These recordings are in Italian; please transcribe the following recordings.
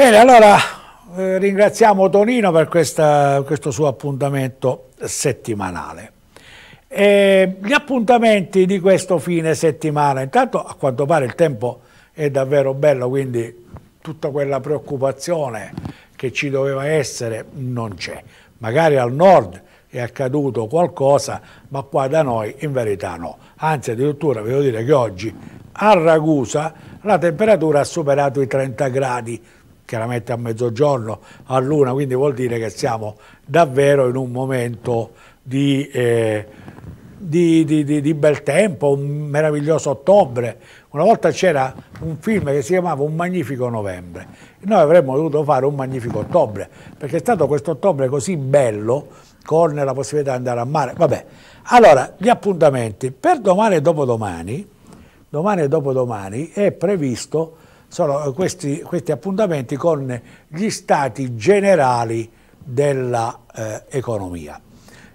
Bene, allora eh, ringraziamo Tonino per questa, questo suo appuntamento settimanale. E gli appuntamenti di questo fine settimana, intanto a quanto pare il tempo è davvero bello, quindi tutta quella preoccupazione che ci doveva essere non c'è. Magari al nord è accaduto qualcosa, ma qua da noi in verità no. Anzi, addirittura vi devo dire che oggi a Ragusa la temperatura ha superato i 30 gradi chiaramente a mezzogiorno, a luna, quindi vuol dire che siamo davvero in un momento di, eh, di, di, di bel tempo, un meraviglioso ottobre. Una volta c'era un film che si chiamava Un magnifico novembre, noi avremmo dovuto fare un magnifico ottobre, perché è stato questo ottobre così bello con la possibilità di andare a mare. Vabbè, allora gli appuntamenti per domani e dopodomani, domani e dopodomani è previsto sono eh, questi, questi appuntamenti con gli stati generali dell'economia.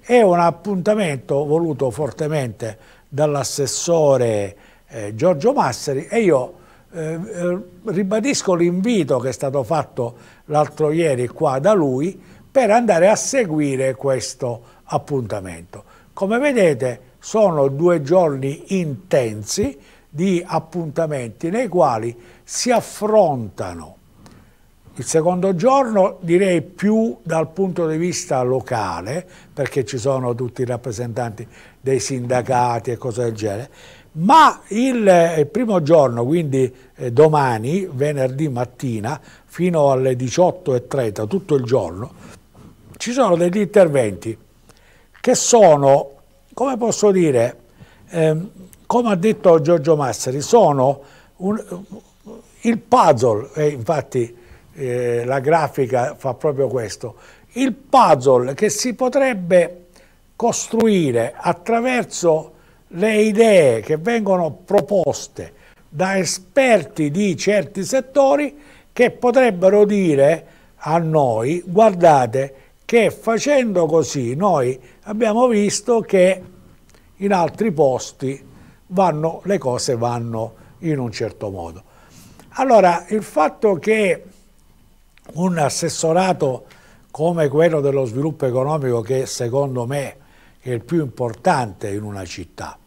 Eh, È un appuntamento voluto fortemente dall'assessore eh, Giorgio Masseri e io eh, eh, ribadisco l'invito che è stato fatto l'altro ieri qua da lui per andare a seguire questo appuntamento. Come vedete sono due giorni intensi di appuntamenti nei quali si affrontano il secondo giorno direi più dal punto di vista locale, perché ci sono tutti i rappresentanti dei sindacati e cose del genere, ma il, eh, primo giorno, quindi eh, domani, venerdì mattina, fino alle 18.30, tutto il giorno, ci sono degli interventi che sono, come posso dire, ehm, come ha detto Giorgio Massari, sono un, il puzzle, e infatti eh, la grafica fa proprio questo, il puzzle che si potrebbe costruire attraverso le idee che vengono proposte da esperti di certi settori che potrebbero dire a noi, guardate che facendo così noi abbiamo visto che in altri posti vanno, le cose vanno in un certo modo. Allora, il fatto che un assessorato come quello dello sviluppo economico, che secondo me è il più importante in una città,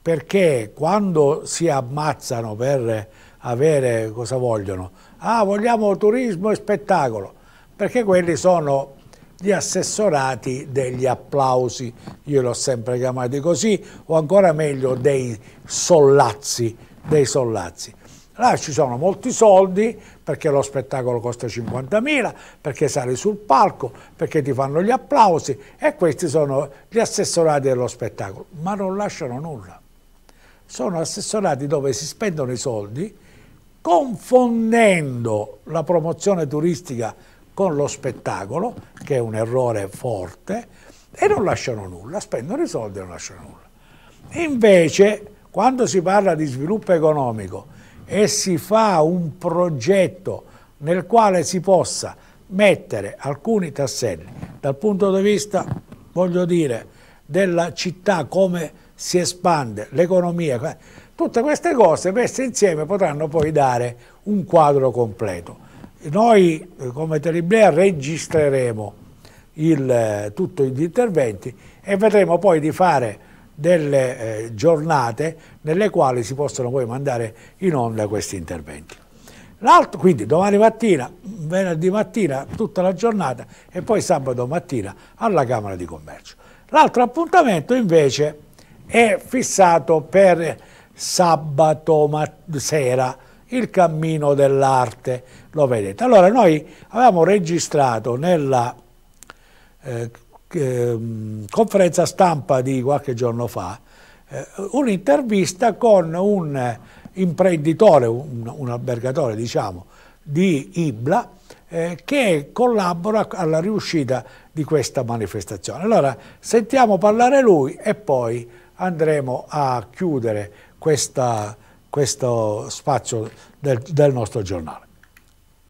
perché quando si ammazzano per avere cosa vogliono? Ah, vogliamo turismo e spettacolo, perché quelli sono gli assessorati degli applausi, io l'ho sempre chiamati così, o ancora meglio dei sollazzi, dei sollazzi. Là ci sono molti soldi perché lo spettacolo costa 50.000, perché sali sul palco, perché ti fanno gli applausi e questi sono gli assessorati dello spettacolo, ma non lasciano nulla. Sono assessorati dove si spendono i soldi confondendo la promozione turistica con lo spettacolo, che è un errore forte, e non lasciano nulla, spendono i soldi e non lasciano nulla. invece, quando si parla di sviluppo economico e si fa un progetto nel quale si possa mettere alcuni tasselli dal punto di vista, voglio dire, della città, come si espande, l'economia, tutte queste cose messe insieme potranno poi dare un quadro completo. Noi eh, come Teleblea registreremo il, eh, tutti gli interventi e vedremo poi di fare delle eh, giornate nelle quali si possono poi mandare in onda questi interventi. L'altro, quindi domani mattina, venerdì mattina, tutta la giornata e poi sabato mattina alla Camera di Commercio. L'altro appuntamento invece è fissato per sabato sera il cammino dell'arte, lo vedete. Allora noi avevamo registrato nella eh, eh, conferenza stampa di qualche giorno fa eh, un'intervista con un imprenditore, un, un albergatore diciamo, di Ibla, eh, che collabora alla riuscita di questa manifestazione. Allora sentiamo parlare lui e poi andremo a chiudere questa questo spazio del, del nostro giornale.